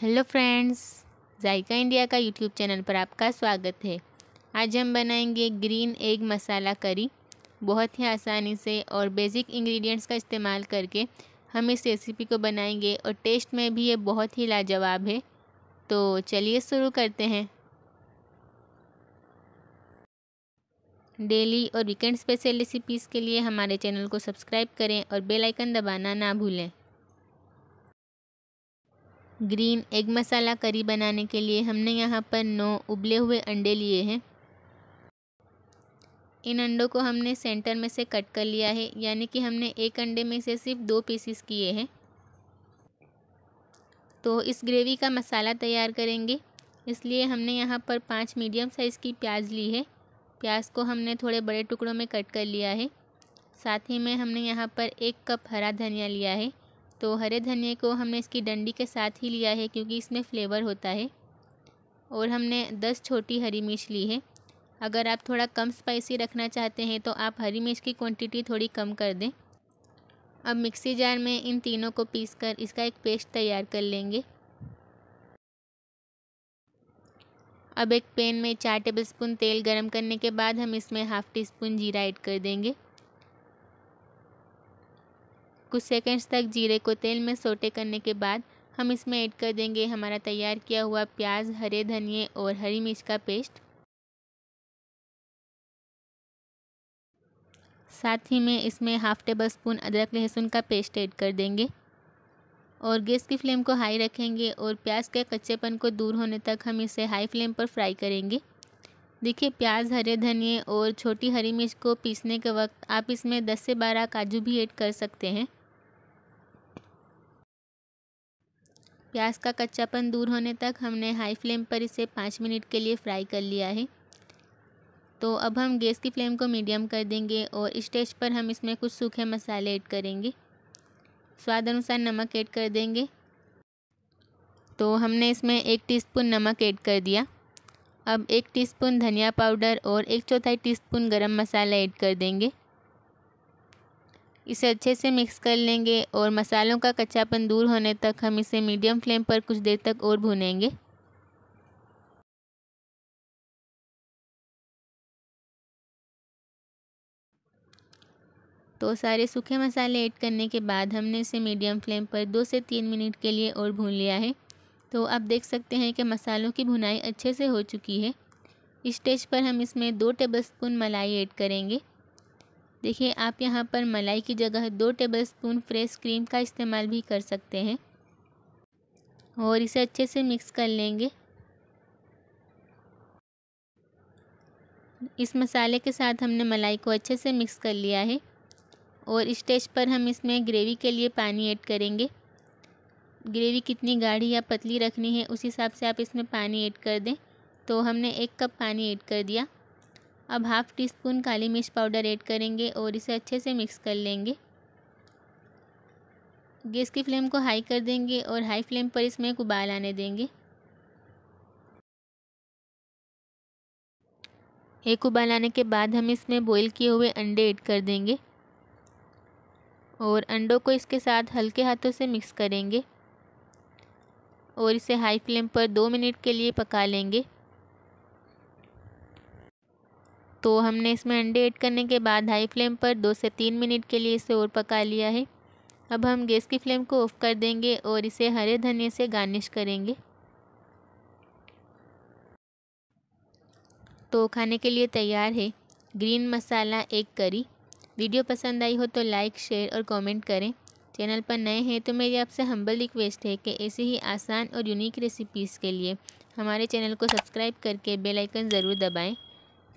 hello friends Zaika India का YouTube channel पर आपका स्वागत है आज हम बनाएंगे ग्रीन एग मसाला करी बहुत ही आसानी से और बेसिक इंग्रेडिएंट्स का इस्तेमाल करके हम इस रेसिपी को बनाएंगे और टेस्ट में भी ये बहुत ही लाजवाब है तो चलिए शुरू करते हैं डेली और वीकेंड स्पेशल रेसिपीज़ के लिए हमारे चैनल को सब्सक्राइब करें और बेलाइकन दबाना ना भूलें ग्रीन एग मसाला करी बनाने के लिए हमने यहाँ पर नौ उबले हुए अंडे लिए हैं इन अंडों को हमने सेंटर में से कट कर लिया है यानी कि हमने एक अंडे में से सिर्फ दो पीसीस किए हैं तो इस ग्रेवी का मसाला तैयार करेंगे इसलिए हमने यहाँ पर पाँच मीडियम साइज़ की प्याज ली है प्याज को हमने थोड़े बड़े टुकड़ों में कट कर लिया है साथ ही में हमने यहाँ पर एक कप हरा धनिया लिया है तो हरे धनिए को हमने इसकी डंडी के साथ ही लिया है क्योंकि इसमें फ्लेवर होता है और हमने दस छोटी हरी मिर्च ली है अगर आप थोड़ा कम स्पाइसी रखना चाहते हैं तो आप हरी मिर्च की क्वांटिटी थोड़ी कम कर दें अब मिक्सी जार में इन तीनों को पीसकर इसका एक पेस्ट तैयार कर लेंगे अब एक पैन में चार टेबलस्पून तेल गरम करने के बाद हम इसमें हाफ़ टी स्पून जीरा ऐड कर देंगे कुछ सेकंड्स तक जीरे को तेल में सोटे करने के बाद हम इसमें ऐड कर देंगे हमारा तैयार किया हुआ प्याज हरे धनिए और हरी मिर्च का पेस्ट साथ ही में इसमें हाफ टेबल स्पून अदरक लहसुन का पेस्ट ऐड कर देंगे और गैस की फ्लेम को हाई रखेंगे और प्याज के कच्चेपन को दूर होने तक हम इसे हाई फ्लेम पर फ्राई करेंगे देखिए प्याज हरे धनिए और छोटी हरी मिर्च को पीसने के वक्त आप इसमें 10 से 12 काजू भी ऐड कर सकते हैं प्याज का कच्चापन दूर होने तक हमने हाई फ्लेम पर इसे पाँच मिनट के लिए फ्राई कर लिया है तो अब हम गैस की फ्लेम को मीडियम कर देंगे और स्टेज पर हम इसमें कुछ सूखे मसाले ऐड करेंगे स्वाद अनुसार नमक ऐड कर देंगे तो हमने इसमें एक टीस्पून नमक ऐड कर दिया अब एक टीस्पून धनिया पाउडर और एक चौथाई टीस्पून गरम मसाला ऐड कर देंगे इसे अच्छे से मिक्स कर लेंगे और मसालों का कच्चापन दूर होने तक हम इसे मीडियम फ्लेम पर कुछ देर तक और भूनेंगे तो सारे सूखे मसाले ऐड करने के बाद हमने इसे मीडियम फ्लेम पर दो से तीन मिनट के लिए और भून लिया है तो आप देख सकते हैं कि मसालों की भुनाई अच्छे से हो चुकी है इस स्टेज पर हम इसमें दो टेबलस्पून मलाई ऐड करेंगे देखिए आप यहाँ पर मलाई की जगह दो टेबलस्पून फ्रेश क्रीम का इस्तेमाल भी कर सकते हैं और इसे अच्छे से मिक्स कर लेंगे इस मसाले के साथ हमने मलाई को अच्छे से मिक्स कर लिया है और स्टेज पर हम इसमें ग्रेवी के लिए पानी ऐड करेंगे ग्रेवी कितनी गाढ़ी या पतली रखनी है उस हिसाब से आप इसमें पानी ऐड कर दें तो हमने एक कप पानी ऐड कर दिया अब हाफ़ टी स्पून काली मिर्च पाउडर ऐड करेंगे और इसे अच्छे से मिक्स कर लेंगे गैस की फ्लेम को हाई कर देंगे और हाई फ्लेम पर इसमें एक उबाल आने देंगे एक उबाल आने के बाद हम इसमें बॉईल किए हुए अंडे ऐड कर देंगे और अंडों को इसके साथ हल्के हाथों से मिक्स करेंगे और इसे हाई फ्लेम पर दो मिनट के लिए पका लेंगे तो हमने इसमें अंडे ऐड करने के बाद हाई फ्लेम पर दो से तीन मिनट के लिए इसे और पका लिया है अब हम गैस की फ्लेम को ऑफ़ कर देंगे और इसे हरे धनिया से गार्निश करेंगे तो खाने के लिए तैयार है ग्रीन मसाला एक करी वीडियो पसंद आई हो तो लाइक शेयर और कमेंट करें चैनल पर नए हैं तो मेरी आपसे हम्बल रिक्वेस्ट है कि ऐसे ही आसान और यूनिक रेसिपीज़ के लिए हमारे चैनल को सब्सक्राइब करके बेल आइकन ज़रूर दबाएं